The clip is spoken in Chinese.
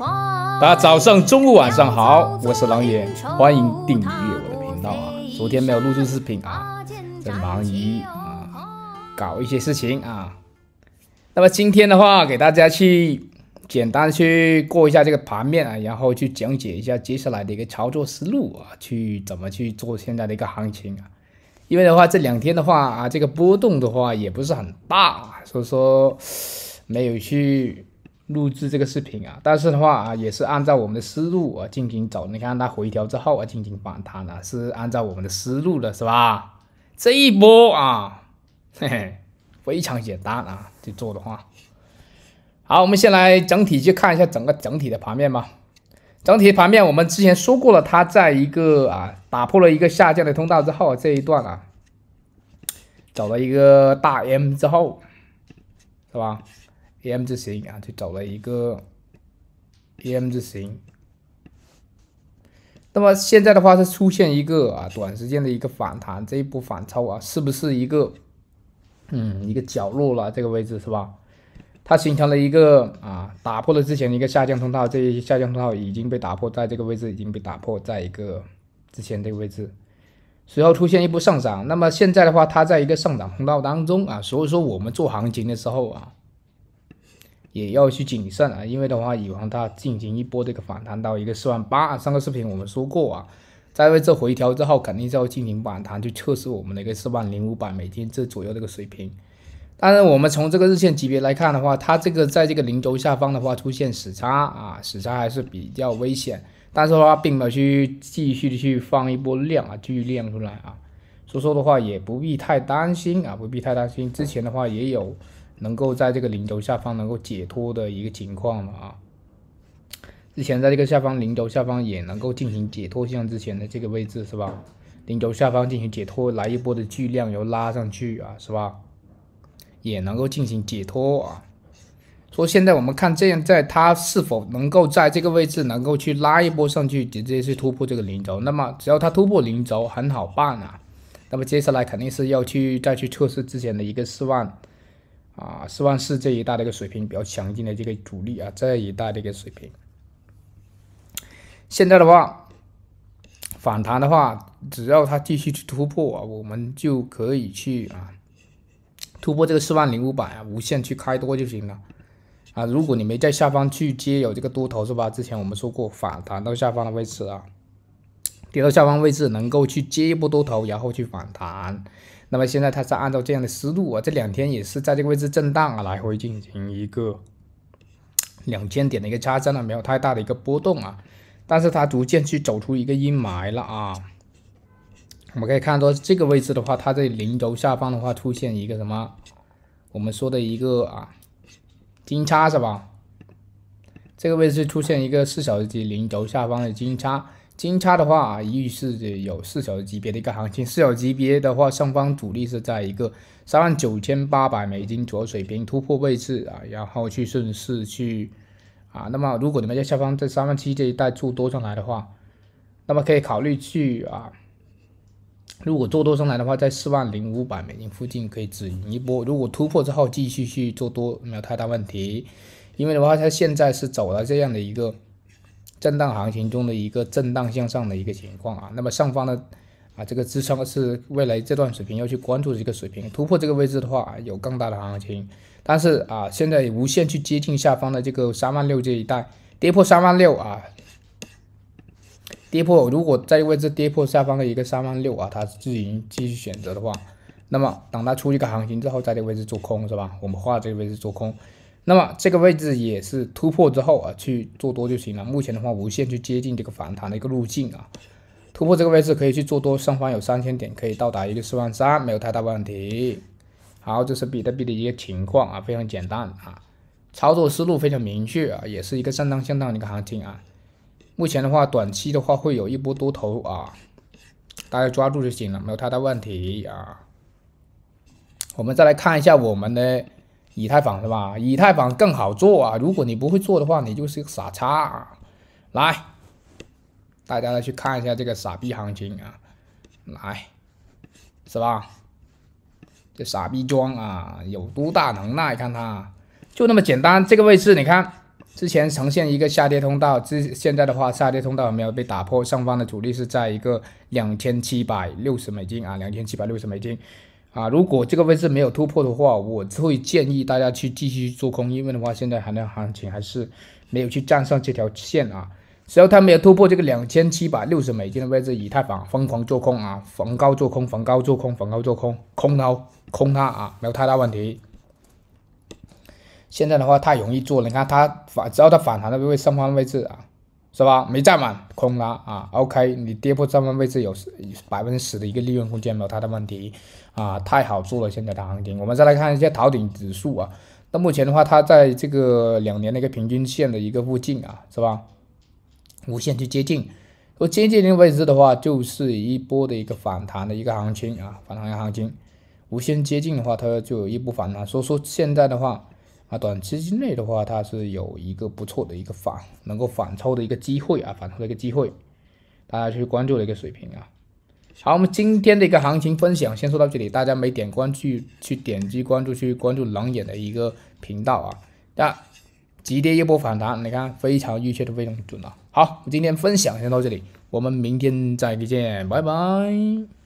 大家早上、中午、晚上好，我是狼爷，欢迎订阅我的频道啊！昨天没有录制视频啊，在忙于啊，搞一些事情啊。那么今天的话，给大家去简单去过一下这个盘面啊，然后去讲解一下接下来的一个操作思路啊，去怎么去做现在的一个行情啊。因为的话，这两天的话啊，这个波动的话也不是很大，所以说没有去。录制这个视频啊，但是的话啊，也是按照我们的思路啊进行走。你看它回调之后啊进行反弹了，是按照我们的思路的，是吧？这一波啊，嘿嘿，非常简单啊，去做的话。好，我们先来整体去看一下整个整体的盘面吧。整体盘面我们之前说过了，它在一个啊打破了一个下降的通道之后，这一段啊，走了一个大 M 之后，是吧？A M 字形啊，就走了一个 A M 字形。那么现在的话是出现一个啊，短时间的一个反弹，这一波反抽啊，是不是一个嗯一个角落了？这个位置是吧？它形成了一个啊，打破了之前的一个下降通道，这下降通道已经被打破，在这个位置已经被打破，在一个之前这个位置，随后出现一波上涨。那么现在的话，它在一个上涨通道当中啊，所以说我们做行情的时候啊。也要去谨慎啊，因为的话，以防它进行一波这个反弹到一个四万八。上个视频我们说过啊，在这回调之后，肯定是要进行反弹，就测试我们的一个四万零五百每天这左右这个水平。当然，我们从这个日线级别来看的话，它这个在这个零轴下方的话出现死叉啊，死叉还是比较危险。但是的话，并没有去继续的去放一波量啊，继续量出来啊，所以说的话也不必太担心啊，不必太担心。之前的话也有。能够在这个零轴下方能够解脱的一个情况了啊！之前在这个下方零轴下方也能够进行解脱，像之前的这个位置是吧？零轴下方进行解脱，来一波的巨量，又拉上去啊，是吧？也能够进行解脱啊！说现在我们看这样，在它是否能够在这个位置能够去拉一波上去，直接去突破这个零轴？那么只要它突破零轴，很好办啊！那么接下来肯定是要去再去测试之前的一个四万。啊，四万四这一带的一个水平比较强劲的这个主力啊，这一带的一个水平。现在的话，反弹的话，只要它继续去突破啊，我们就可以去啊，突破这个四万零五百啊，无限去开多就行了。啊，如果你没在下方去接有这个多头是吧？之前我们说过，反弹到下方的位置啊。比如下方位置能够去接一波多头，然后去反弹。那么现在它是按照这样的思路啊，这两天也是在这个位置震荡啊，来回进行一个两千点的一个差价啊，没有太大的一个波动啊。但是它逐渐去走出一个阴霾了啊。我们可以看到这个位置的话，它在零轴下方的话出现一个什么？我们说的一个啊金叉是吧？这个位置出现一个四小时级零轴下方的金叉。金叉的话预示着有四小时级别的一个行情。四小时级别的话，上方主力是在一个三万九千八百美金左右水平突破位置啊，然后去顺势去啊。那么，如果你们在下方在三万七这一带做多上来的话，那么可以考虑去啊。如果做多上来的话，在四万零五百美金附近可以止盈一波。如果突破之后继续去做多，没有太大问题，因为的话，它现在是走了这样的一个。震荡行情中的一个震荡向上的一个情况啊，那么上方的啊这个支撑是未来这段水平要去关注的一个水平，突破这个位置的话有更大的行情，但是啊现在无限去接近下方的这个三万六这一带，跌破三万六啊，跌破如果在位置跌破下方的一个三万六啊，它自己继续选择的话，那么等它出一个行情之后，在这个位置做空是吧？我们画这个位置做空。那么这个位置也是突破之后啊去做多就行了。目前的话无限去接近这个反弹的一个路径啊，突破这个位置可以去做多，上方有三千点可以到达一个四万三，没有太大问题。好，这是比特币的一个情况啊，非常简单啊，操作思路非常明确啊，也是一个上当向当的一个行情啊。目前的话，短期的话会有一波多头啊，大家抓住就行了，没有太大问题啊。我们再来看一下我们的。以太坊是吧？以太坊更好做啊！如果你不会做的话，你就是个傻叉。啊。来，大家再去看一下这个傻逼行情啊！来，是吧？这傻逼装啊，有多大能耐？看他，就那么简单。这个位置，你看，之前呈现一个下跌通道，之现在的话，下跌通道有没有被打破？上方的阻力是在一个两千七百六十美金啊，两千七百六十美金。啊，如果这个位置没有突破的话，我会建议大家去继续做空，因为的话现在还能行情还是没有去站上这条线啊。只要它没有突破这个两千七百六十美金的位置，以太坊疯狂做空啊，逢高做空，逢高做空，逢高做空，空它，空它啊，没有太大问题。现在的话太容易做，了，你看它反，只要它反弹的位上方位置啊。是吧？没占满空了啊。OK，你跌破上满位置有百分之十的一个利润空间没有？太的问题啊，太好做了。现在的行情，我们再来看一下淘顶指数啊。那目前的话，它在这个两年的一个平均线的一个附近啊，是吧？无限去接近，说接近的位置的话，就是一波的一个反弹的一个行情啊，反弹的行情。无限接近的话，它就有一波反弹。所以说现在的话。啊，短期之内的话，它是有一个不错的一个反，能够反抽的一个机会啊，反抽的一个机会，大家去关注的一个水平啊。好，我们今天的一个行情分享先说到这里，大家没点关注，去点击关注，去关注冷眼的一个频道啊。那急跌一波反弹，你看非常预测的非常准啊。好，今天分享先到这里，我们明天再见，拜拜。